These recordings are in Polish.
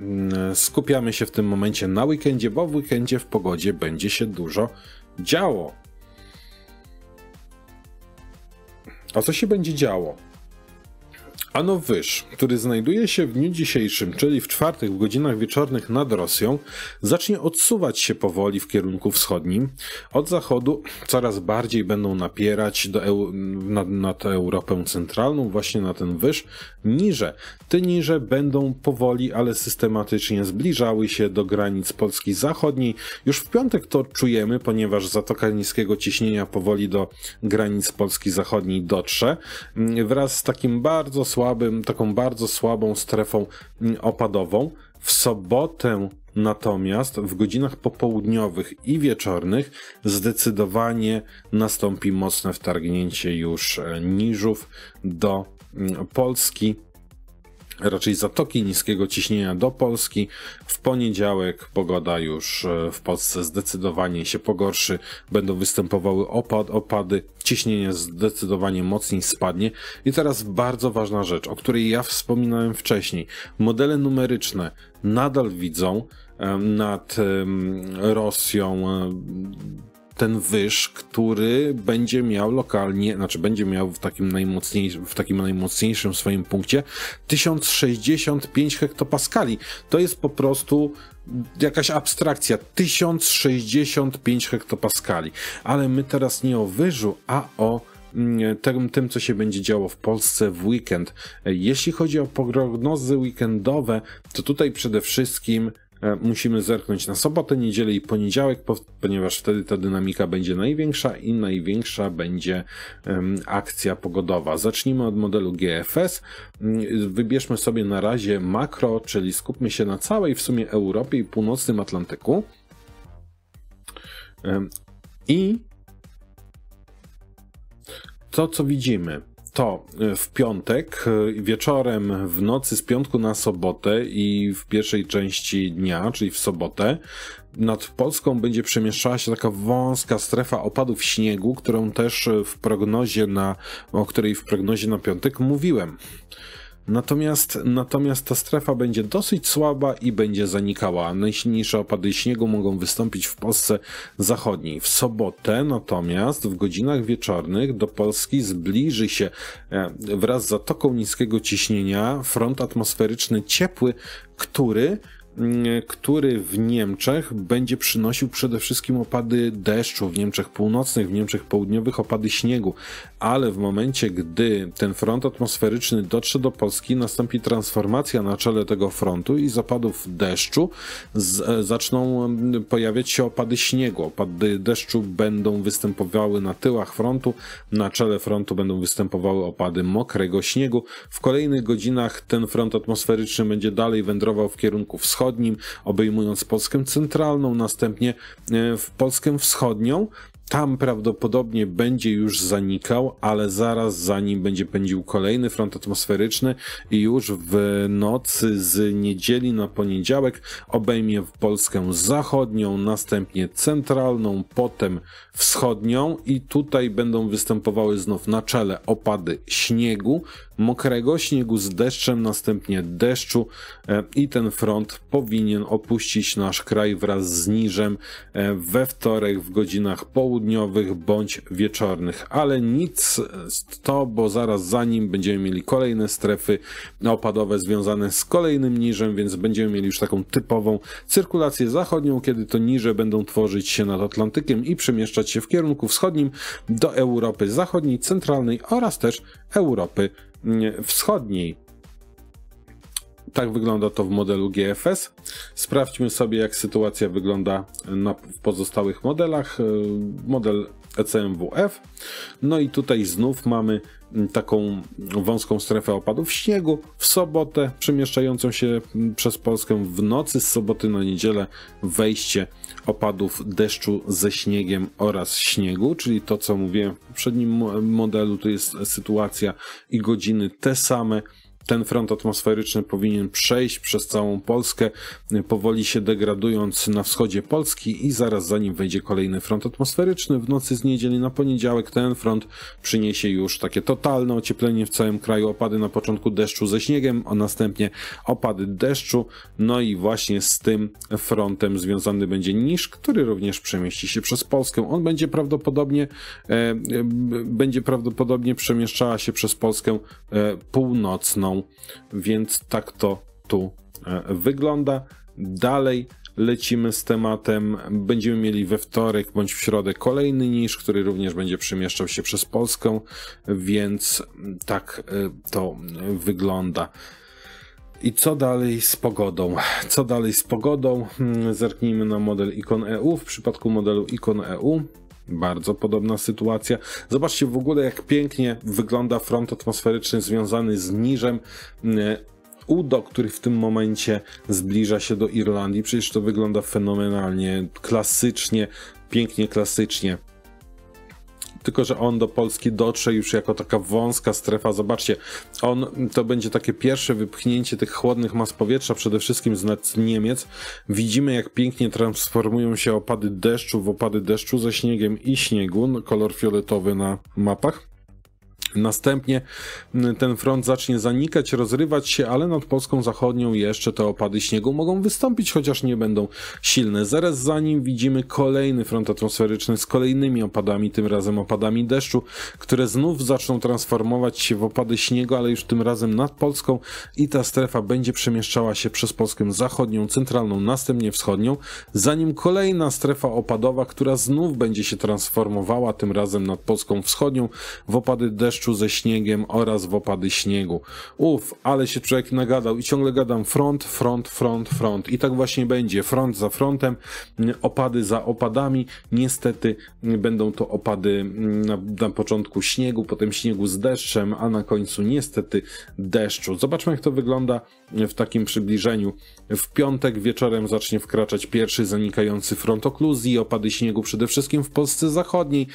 Mm, skupiamy się w tym momencie na weekendzie, bo w weekendzie w pogodzie będzie się dużo działo. A co się będzie działo? Ano nowyż, który znajduje się w dniu dzisiejszym, czyli w czwartek w godzinach wieczornych nad Rosją, zacznie odsuwać się powoli w kierunku wschodnim. Od zachodu coraz bardziej będą napierać do, na, na tę Europę Centralną, właśnie na ten Wyż. Niże, te niże będą powoli, ale systematycznie zbliżały się do granic Polski Zachodniej. Już w piątek to czujemy, ponieważ Zatoka Niskiego Ciśnienia powoli do granic Polski Zachodniej dotrze. Wraz z takim bardzo słabym słabym, taką bardzo słabą strefą opadową. W sobotę natomiast w godzinach popołudniowych i wieczornych zdecydowanie nastąpi mocne wtargnięcie już e, niżów do mm, Polski raczej zatoki niskiego ciśnienia do Polski. W poniedziałek pogoda już e, w Polsce zdecydowanie się pogorszy. Będą występowały opad, opady, ciśnienie zdecydowanie mocniej spadnie. I teraz bardzo ważna rzecz, o której ja wspominałem wcześniej. Modele numeryczne nadal widzą nad Rosją ten wyż, który będzie miał lokalnie, znaczy będzie miał w takim, najmocniejszym, w takim najmocniejszym swoim punkcie 1065 hektopaskali. To jest po prostu jakaś abstrakcja 1065 hektopaskali. Ale my teraz nie o wyżu, a o mm, tym, tym, co się będzie działo w Polsce w weekend. Jeśli chodzi o prognozy weekendowe, to tutaj przede wszystkim E, musimy zerknąć na sobotę, niedzielę i poniedziałek, ponieważ wtedy ta dynamika będzie największa i największa będzie akcja pogodowa. Zacznijmy od modelu GFS. Mm, wybierzmy sobie na razie makro, czyli skupmy się na całej w sumie Europie i północnym Atlantyku. I to, co widzimy, to y, w piątek y, wieczorem, w nocy z piątku na sobotę i w pierwszej części dnia, czyli w sobotę, nad Polską będzie przemieszczała się taka wąska strefa opadów śniegu, którą też y, w prognozie na, o której w prognozie na piątek mówiłem. Natomiast, natomiast ta strefa będzie dosyć słaba i będzie zanikała. Najsilniejsze opady śniegu mogą wystąpić w Polsce zachodniej. W sobotę natomiast w godzinach wieczornych do Polski zbliży się e, wraz z zatoką niskiego ciśnienia front atmosferyczny ciepły, który Mm, który w Niemczech będzie przynosił przede wszystkim opady deszczu w Niemczech Północnych, w Niemczech Południowych, opady śniegu, ale w momencie, gdy ten front atmosferyczny dotrze do Polski, nastąpi transformacja na czele tego frontu i z opadów deszczu z, e, zaczną mm, pojawiać się opady śniegu. Opady deszczu będą występowały na tyłach frontu, na czele frontu będą występowały opady mokrego śniegu. W kolejnych godzinach ten front atmosferyczny będzie dalej wędrował w kierunku wschodnim, Wschodnim, obejmując Polskę Centralną, następnie e, w Polskę Wschodnią. Tam prawdopodobnie będzie już zanikał, ale zaraz za nim będzie pędził kolejny front atmosferyczny i już w nocy z niedzieli na poniedziałek obejmie Polskę zachodnią, następnie centralną, potem wschodnią i tutaj będą występowały znów na czele opady śniegu, mokrego śniegu z deszczem, następnie deszczu e, i ten front powinien opuścić nasz kraj wraz z niżem e, we wtorek w godzinach południowych bądź wieczornych. Ale nic to, bo zaraz za nim będziemy mieli kolejne strefy opadowe związane z kolejnym niżem, więc będziemy mieli już taką typową cyrkulację zachodnią, kiedy to niże będą tworzyć się nad Atlantykiem i przemieszczać się w kierunku wschodnim do Europy Zachodniej, Centralnej oraz też Europy Mm, wschodniej. Tak wygląda to w modelu GFS. Sprawdźmy sobie, jak sytuacja wygląda na, w pozostałych modelach. E, model ECMWF. No i tutaj znów mamy mm, taką wąską strefę opadów śniegu w sobotę, przemieszczającą się mm, przez Polskę w nocy z soboty na niedzielę, wejście opadów deszczu ze śniegiem oraz śniegu, czyli to co mówiłem w poprzednim modelu, to jest sytuacja i godziny te same, ten front atmosferyczny powinien przejść przez całą Polskę, powoli się degradując na wschodzie Polski i zaraz zanim wejdzie kolejny front atmosferyczny. W nocy z niedzieli na poniedziałek ten front przyniesie już takie totalne ocieplenie w całym kraju, opady na początku deszczu ze śniegiem, a następnie opady deszczu. No i właśnie z tym frontem związany będzie niż, który również przemieści się przez Polskę. On będzie prawdopodobnie e, e będzie prawdopodobnie przemieszczała się przez Polskę e, północną więc tak to tu e, wygląda. Dalej lecimy z tematem. Będziemy mieli we wtorek bądź w środę kolejny niż, który również będzie przemieszczał się przez Polskę, więc tak e, to wygląda. I co dalej z pogodą? Co dalej z pogodą? Hmm, zerknijmy na model ikon EU. W przypadku modelu ikon EU bardzo podobna sytuacja. Zobaczcie w ogóle, jak pięknie wygląda front atmosferyczny związany z niżem e, UDO, który w tym momencie zbliża się do Irlandii. Przecież to wygląda fenomenalnie, klasycznie, pięknie klasycznie tylko że on do Polski dotrze już jako taka wąska strefa. Zobaczcie, on to będzie takie pierwsze wypchnięcie tych chłodnych mas powietrza, przede wszystkim z Niemiec. Widzimy, jak pięknie transformują się opady deszczu w opady deszczu ze śniegiem i śniegu, kolor fioletowy na mapach. Następnie mm, ten front zacznie zanikać, rozrywać się, ale nad Polską Zachodnią jeszcze te opady śniegu mogą wystąpić, chociaż nie będą silne. Zaraz za nim widzimy kolejny front atmosferyczny z kolejnymi opadami, tym razem opadami deszczu, które znów zaczną transformować się w opady śniegu, ale już tym razem nad Polską i ta strefa będzie przemieszczała się przez Polskę Zachodnią, Centralną, następnie Wschodnią, zanim kolejna strefa opadowa, która znów będzie się transformowała, tym razem nad Polską Wschodnią, w opady deszczu deszczu, ze śniegiem oraz w opady śniegu. Uf, ale się człowiek nagadał i ciągle gadam front, front, front, front. I tak właśnie będzie, front za frontem, opady za opadami. Niestety będą to opady na, na początku śniegu, potem śniegu z deszczem, a na końcu niestety deszczu. Zobaczmy jak to wygląda w takim przybliżeniu. W piątek wieczorem zacznie wkraczać pierwszy zanikający front okluzji, opady śniegu przede wszystkim w Polsce zachodniej,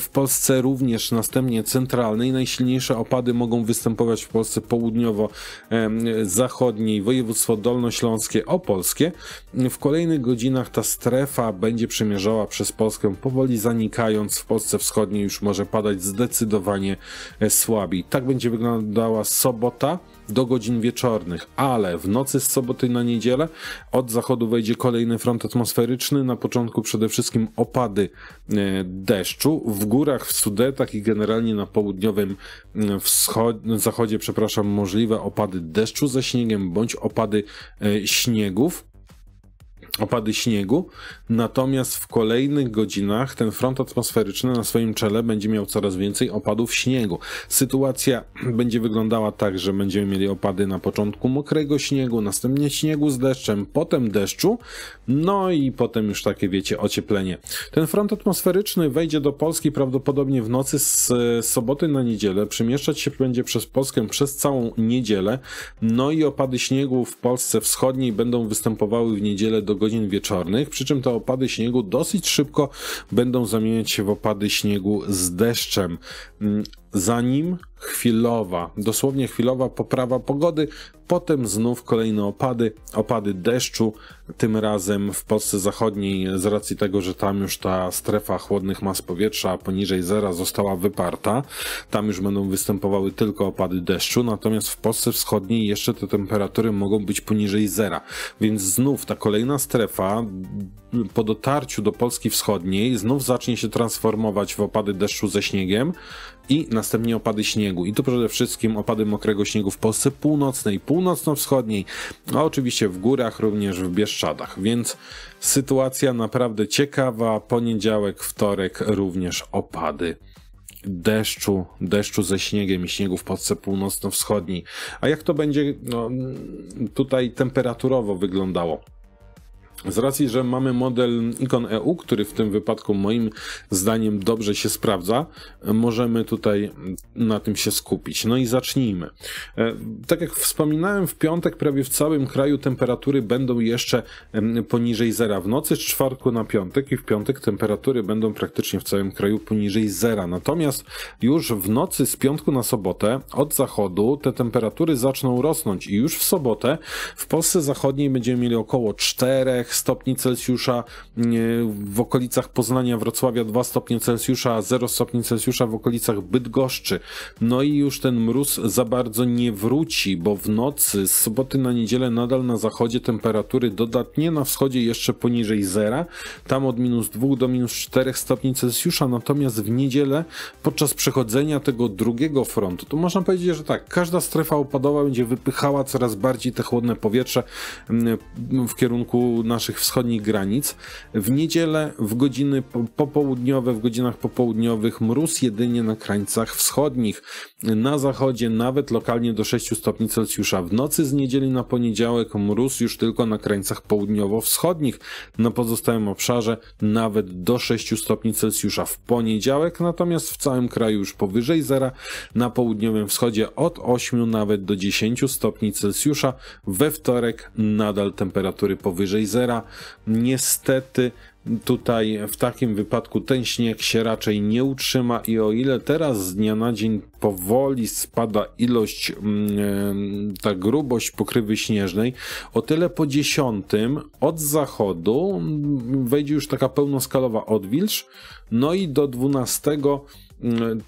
w Polsce również następnie centralnej, najsilniejsze opady mogą występować w Polsce południowo-zachodniej, województwo dolnośląskie, opolskie. W kolejnych godzinach ta strefa będzie przemierzała przez Polskę, powoli zanikając. W Polsce wschodniej już może padać zdecydowanie e, słabiej. Tak będzie wyglądała sobota do godzin wieczornych, ale w nocy z soboty na niedzielę od zachodu wejdzie kolejny front atmosferyczny. Na początku przede wszystkim opady e, deszczu w górach, w Sudetach i generalnie na południowym e, zachodzie, przepraszam, możliwe opady deszczu ze śniegiem bądź opady e, śniegów opady śniegu, natomiast w kolejnych godzinach ten front atmosferyczny na swoim czele będzie miał coraz więcej opadów śniegu. Sytuacja będzie wyglądała tak, że będziemy mieli opady na początku mokrego śniegu, następnie śniegu z deszczem, potem deszczu, no i potem już takie wiecie ocieplenie. Ten front atmosferyczny wejdzie do Polski prawdopodobnie w nocy z e, soboty na niedzielę, przemieszczać się będzie przez Polskę przez całą niedzielę, no i opady śniegu w Polsce wschodniej będą występowały w niedzielę do godziny godzin wieczornych, przy czym te opady śniegu dosyć szybko będą zamieniać się w opady śniegu z deszczem. Mm, zanim chwilowa, dosłownie chwilowa poprawa pogody, potem znów kolejne opady, opady deszczu, tym razem w Polsce Zachodniej z racji tego, że tam już ta strefa chłodnych mas powietrza poniżej zera została wyparta, tam już będą występowały tylko opady deszczu, natomiast w Polsce Wschodniej jeszcze te temperatury mogą być poniżej zera, więc znów ta kolejna strefa po dotarciu do Polski Wschodniej znów zacznie się transformować w opady deszczu ze śniegiem i następnie opady śniegu. I to przede wszystkim opady mokrego śniegu w Polsce północnej, północno-wschodniej, a oczywiście w górach, również w Bieszczadach. Więc sytuacja naprawdę ciekawa. Poniedziałek, wtorek również opady deszczu, deszczu ze śniegiem i śniegu w Polsce północno-wschodniej. A jak to będzie no, tutaj temperaturowo wyglądało? Z racji, że mamy model ikon EU, który w tym wypadku moim zdaniem dobrze się sprawdza, możemy tutaj na tym się skupić. No i zacznijmy. E, tak jak wspominałem, w piątek prawie w całym kraju temperatury będą jeszcze poniżej zera. W nocy z czwartku na piątek i w piątek temperatury będą praktycznie w całym kraju poniżej zera. Natomiast już w nocy z piątku na sobotę od zachodu te temperatury zaczną rosnąć i już w sobotę w Polsce Zachodniej będziemy mieli około 4 stopni Celsjusza, mm, e, w okolicach Poznania, Wrocławia 2 stopnie Celsjusza, 0 stopni Celsjusza w okolicach Bydgoszczy. No i już ten mróz za bardzo nie wróci, bo w nocy z soboty na niedzielę nadal na zachodzie temperatury dodatnie, na wschodzie jeszcze poniżej zera, tam od minus 2 do minus 4 stopni Celsjusza, natomiast w niedzielę podczas przechodzenia tego drugiego frontu, to można powiedzieć, że tak, każda strefa opadowa będzie wypychała coraz bardziej te chłodne powietrze mm, w kierunku naszego naszych wschodnich granic. W niedzielę w godziny popołudniowe, w godzinach popołudniowych mróz jedynie na krańcach wschodnich. Na zachodzie nawet lokalnie do 6 stopni Celsjusza. W nocy z niedzieli na poniedziałek mróz już tylko na krańcach południowo-wschodnich. Na pozostałym obszarze nawet do 6 stopni Celsjusza w poniedziałek, natomiast w całym kraju już powyżej zera. Na południowym wschodzie od 8 nawet do 10 stopni Celsjusza. We wtorek nadal temperatury powyżej zera Niestety tutaj w takim wypadku ten śnieg się raczej nie utrzyma i o ile teraz z dnia na dzień powoli spada ilość, mm, ta grubość pokrywy śnieżnej, o tyle po dziesiątym od zachodu mm, wejdzie już taka pełnoskalowa odwilż, no i do dwunastego 12 Mm,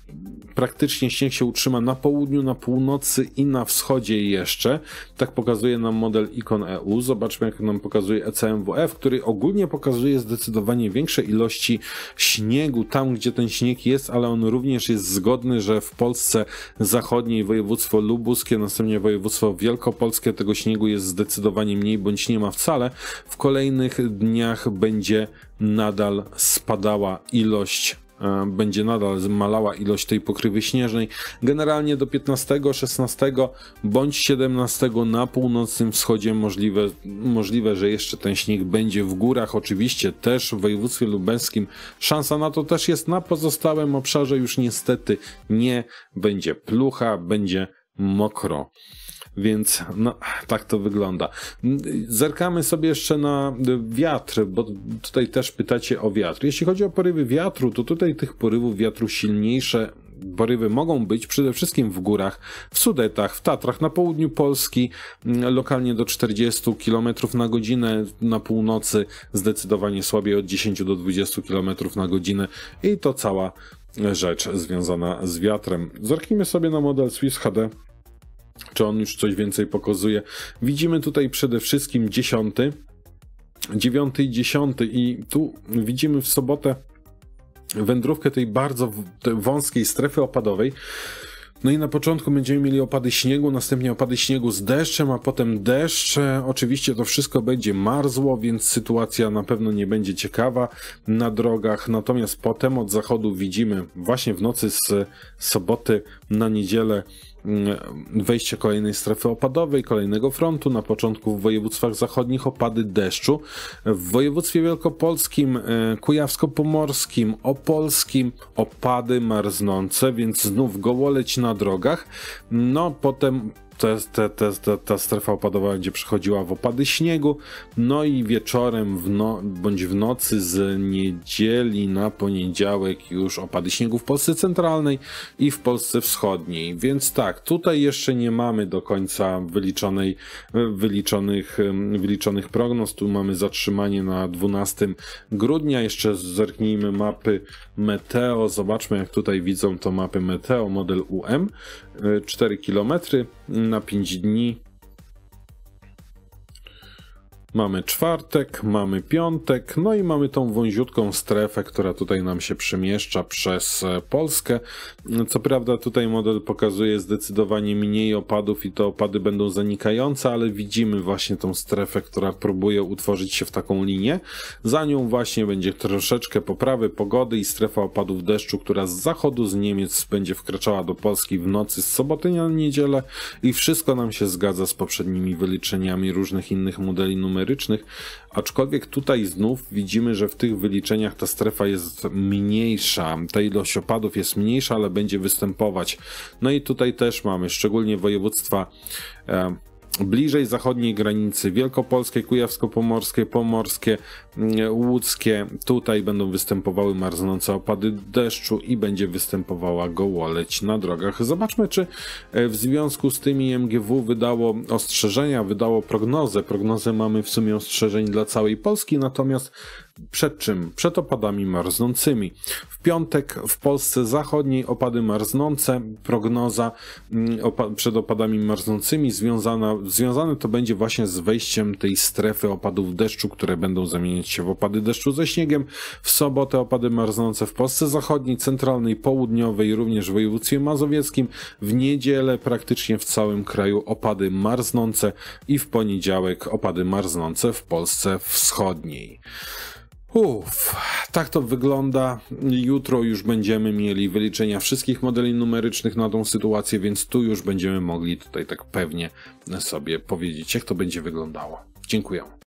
praktycznie śnieg się utrzyma na południu, na północy i na wschodzie jeszcze. Tak pokazuje nam model Icon EU. Zobaczmy, jak nam pokazuje ECMWF, który ogólnie pokazuje zdecydowanie większe ilości śniegu tam, gdzie ten śnieg jest, ale on również jest zgodny, że w Polsce zachodniej województwo lubuskie, następnie województwo wielkopolskie tego śniegu jest zdecydowanie mniej bądź nie ma wcale. W kolejnych dniach będzie nadal spadała ilość E, będzie nadal zmalała ilość tej pokrywy śnieżnej. Generalnie do 15, 16 bądź 17 na północnym wschodzie możliwe, możliwe, że jeszcze ten śnieg będzie w górach. Oczywiście też w województwie lubelskim szansa na to też jest. Na pozostałym obszarze już niestety nie będzie plucha, będzie mokro. Więc no, tak to wygląda. Zerkamy sobie jeszcze na wiatr, bo tutaj też pytacie o wiatr. Jeśli chodzi o porywy wiatru, to tutaj tych porywów wiatru silniejsze porywy mogą być przede wszystkim w górach, w Sudetach, w Tatrach, na południu Polski, lokalnie do 40 km na godzinę, na północy zdecydowanie słabiej od 10 do 20 km na godzinę i to cała rzecz związana z wiatrem. Zerknijmy sobie na model Swiss HD czy on już coś więcej pokazuje. Widzimy tutaj przede wszystkim dziesiąty, dziewiąty i dziesiąty i tu widzimy w sobotę wędrówkę tej bardzo wąskiej strefy opadowej. No i na początku będziemy mieli opady śniegu, następnie opady śniegu z deszczem, a potem deszcz. Oczywiście to wszystko będzie marzło, więc sytuacja na pewno nie będzie ciekawa na drogach. Natomiast potem od zachodu widzimy właśnie w nocy z soboty na niedzielę Mm, wejście kolejnej strefy opadowej, kolejnego frontu. Na początku w województwach zachodnich opady deszczu. W województwie wielkopolskim, e, kujawsko-pomorskim, opolskim opady marznące, więc znów gołoleć na drogach. No, potem to jest te, te, te, ta strefa opadowa, gdzie przechodziła w opady śniegu, no i wieczorem w no, bądź w nocy z niedzieli na poniedziałek już opady śniegu w Polsce centralnej i w Polsce wschodniej. Więc tak, tutaj jeszcze nie mamy do końca wyliczonej, wyliczonych, wyliczonych prognoz. Tu mamy zatrzymanie na 12 grudnia. Jeszcze zerknijmy mapy Meteo. Zobaczmy, jak tutaj widzą to mapy Meteo, model UM, 4 e, kilometry na 5 dni Mamy czwartek, mamy piątek, no i mamy tą wąziutką strefę, która tutaj nam się przemieszcza przez e, Polskę. Co prawda tutaj model pokazuje zdecydowanie mniej opadów i te opady będą zanikające, ale widzimy właśnie tą strefę, która próbuje utworzyć się w taką linię. Za nią właśnie będzie troszeczkę poprawy pogody i strefa opadów deszczu, która z zachodu z Niemiec będzie wkraczała do Polski w nocy z soboty na niedzielę i wszystko nam się zgadza z poprzednimi wyliczeniami różnych innych modeli numer numerycznych, aczkolwiek tutaj znów widzimy, że w tych wyliczeniach ta strefa jest mniejsza, ta ilość opadów jest mniejsza, ale będzie występować. No i tutaj też mamy, szczególnie województwa e, bliżej zachodniej granicy wielkopolskie, kujawsko-pomorskie, pomorskie, mm, łódzkie. Tutaj będą występowały marznące opady deszczu i będzie występowała gołoleć na drogach. Zobaczmy, czy e, w związku z tymi MGW wydało ostrzeżenia, wydało prognozę. Prognozę mamy w sumie ostrzeżeń dla całej Polski, natomiast przed czym? Przed opadami marznącymi. W piątek w Polsce zachodniej opady marznące, prognoza mm, opa przed opadami marznącymi związana, związane to będzie właśnie z wejściem tej strefy opadów deszczu, które będą zamieniać się w opady deszczu ze śniegiem. W sobotę opady marznące w Polsce zachodniej, centralnej, południowej, również w województwie mazowieckim. W niedzielę praktycznie w całym kraju opady marznące i w poniedziałek opady marznące w Polsce wschodniej. Uff, tak to wygląda. Jutro już będziemy mieli wyliczenia wszystkich modeli numerycznych na tą sytuację, więc tu już będziemy mogli tutaj tak pewnie sobie powiedzieć, jak to będzie wyglądało. Dziękuję.